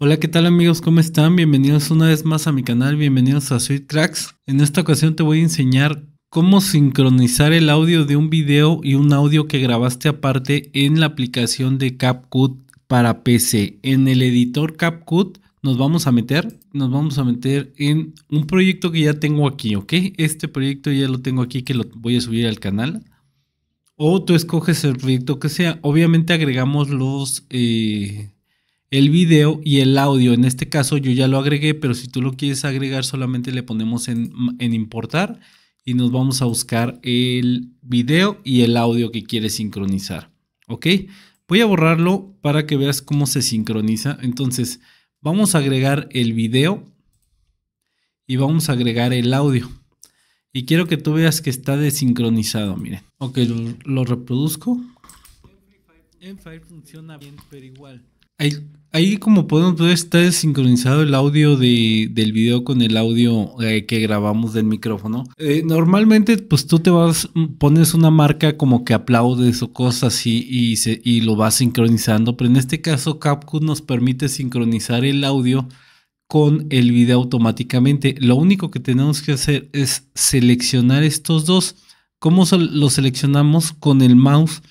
Hola, ¿qué tal amigos? ¿Cómo están? Bienvenidos una vez más a mi canal, bienvenidos a Sweet Cracks. En esta ocasión te voy a enseñar cómo sincronizar el audio de un video y un audio que grabaste aparte en la aplicación de CapCut para PC. En el editor CapCut nos vamos a meter, nos vamos a meter en un proyecto que ya tengo aquí, ¿ok? Este proyecto ya lo tengo aquí que lo voy a subir al canal. O tú escoges el proyecto que sea. Obviamente agregamos los... Eh, el video y el audio. En este caso yo ya lo agregué, pero si tú lo quieres agregar solamente le ponemos en, importar y nos vamos a buscar el video y el audio que quieres sincronizar. ¿Ok? Voy a borrarlo para que veas cómo se sincroniza. Entonces vamos a agregar el video y vamos a agregar el audio. Y quiero que tú veas que está desincronizado, miren. Ok, lo, lo reproduzco. En Fire funciona bien, pero igual. Ahí, como podemos ver está sincronizado el audio del video con el audio eh, que grabamos del micrófono. Eh, normalmente pues tú te vas, mm, pones una marca como que aplaudes o cosas así y, y lo vas sincronizando, pero en este caso CapCut nos permite sincronizar el audio con el video automáticamente. Lo único que tenemos que hacer es seleccionar estos dos. ¿Cómo los seleccionamos? Con el mouse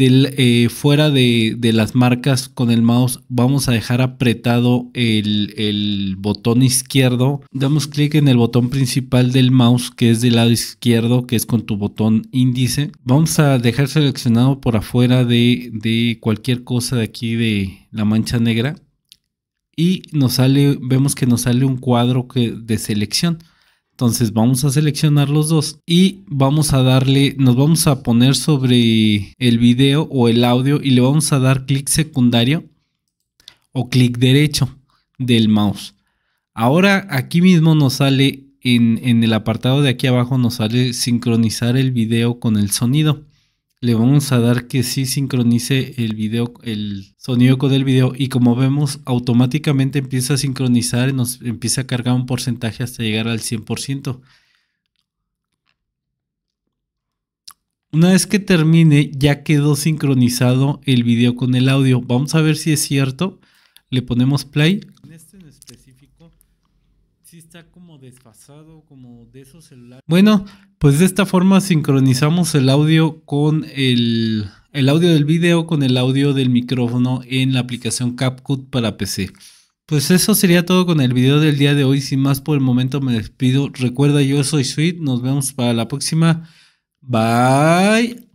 eh, fuera de, las marcas con el mouse, vamos a dejar apretado el, botón izquierdo. Damos clic en el botón principal del mouse, que es del lado izquierdo, que es con tu botón índice. Vamos a dejar seleccionado por afuera de, cualquier cosa de aquí de la mancha negra. Y nos sale, vemos que nos sale un cuadro de selección. Entonces vamos a seleccionar los dos y vamos a darle, nos vamos a poner sobre el video o el audio y le vamos a dar clic secundario o clic derecho del mouse. Ahora aquí mismo nos sale en, en el apartado de aquí abajo nos sale sincronizar el video con el sonido le vamos a dar que sí sincronice el video, el sonido con el video y como vemos automáticamente empieza a sincronizar y nos empieza a cargar un porcentaje hasta llegar al 100%. Una vez que termine ya quedó sincronizado el video con el audio. Vamos a ver si es cierto. Le ponemos play está como desfasado, como de esos celulares. Bueno, pues de esta forma sincronizamos el audio con el, el audio del video con el audio del micrófono en la aplicación CapCut para PC. Pues eso sería todo con el video del día de hoy. Sin más por el momento me despido. Recuerda, yo soy Sweet. Nos vemos para la próxima. Bye.